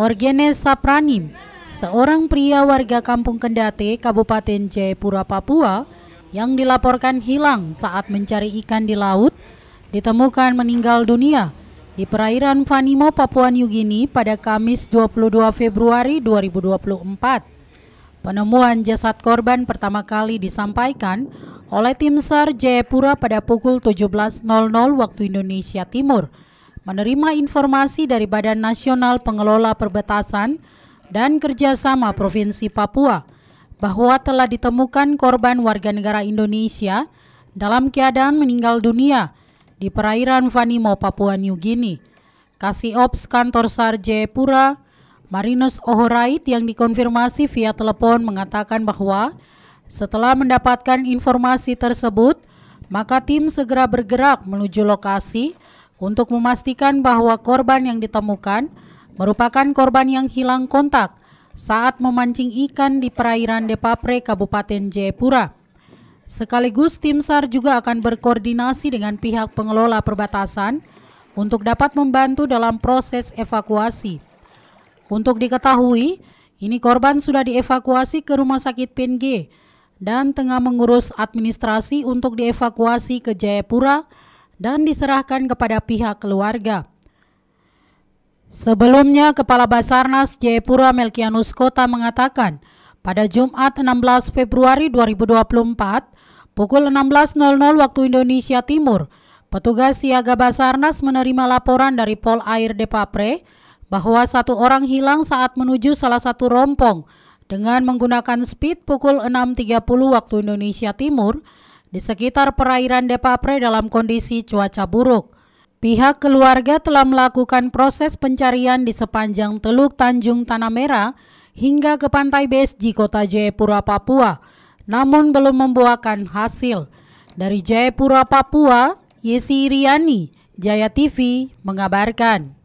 Orgenes Sapranim, seorang pria warga kampung Kendate, Kabupaten Jayapura, Papua, yang dilaporkan hilang saat mencari ikan di laut, ditemukan meninggal dunia di perairan Vanimo, Papua New Guinea pada Kamis 22 Februari 2024. Penemuan jasad korban pertama kali disampaikan oleh tim SAR Jayapura pada pukul 17.00 waktu Indonesia Timur menerima informasi dari Badan Nasional Pengelola Perbatasan dan Kerjasama Provinsi Papua bahwa telah ditemukan korban warga negara Indonesia dalam keadaan meninggal dunia di perairan Vanimo, Papua New Guinea. Kasih Ops kantor SAR Jayapura, Marinus Ohorait yang dikonfirmasi via telepon mengatakan bahwa setelah mendapatkan informasi tersebut, maka tim segera bergerak menuju lokasi untuk memastikan bahwa korban yang ditemukan merupakan korban yang hilang kontak saat memancing ikan di perairan Depapre, Kabupaten Jayapura. Sekaligus tim SAR juga akan berkoordinasi dengan pihak pengelola perbatasan untuk dapat membantu dalam proses evakuasi. Untuk diketahui, ini korban sudah dievakuasi ke Rumah Sakit PNG dan tengah mengurus administrasi untuk dievakuasi ke Jayapura, dan diserahkan kepada pihak keluarga. Sebelumnya, Kepala Basarnas Jayapura Melkianus Kota mengatakan, pada Jumat 16 Februari 2024, pukul 16.00 waktu Indonesia Timur, petugas siaga Basarnas menerima laporan dari Pol Air Depapre bahwa satu orang hilang saat menuju salah satu rompong dengan menggunakan speed pukul 6.30 waktu Indonesia Timur di sekitar perairan Depapre dalam kondisi cuaca buruk. Pihak keluarga telah melakukan proses pencarian di sepanjang Teluk Tanjung Tanah Merah hingga ke pantai BSG Kota Jayapura, Papua, namun belum membuahkan hasil. Dari Jayapura, Papua, Yesi Riani, Jaya TV mengabarkan.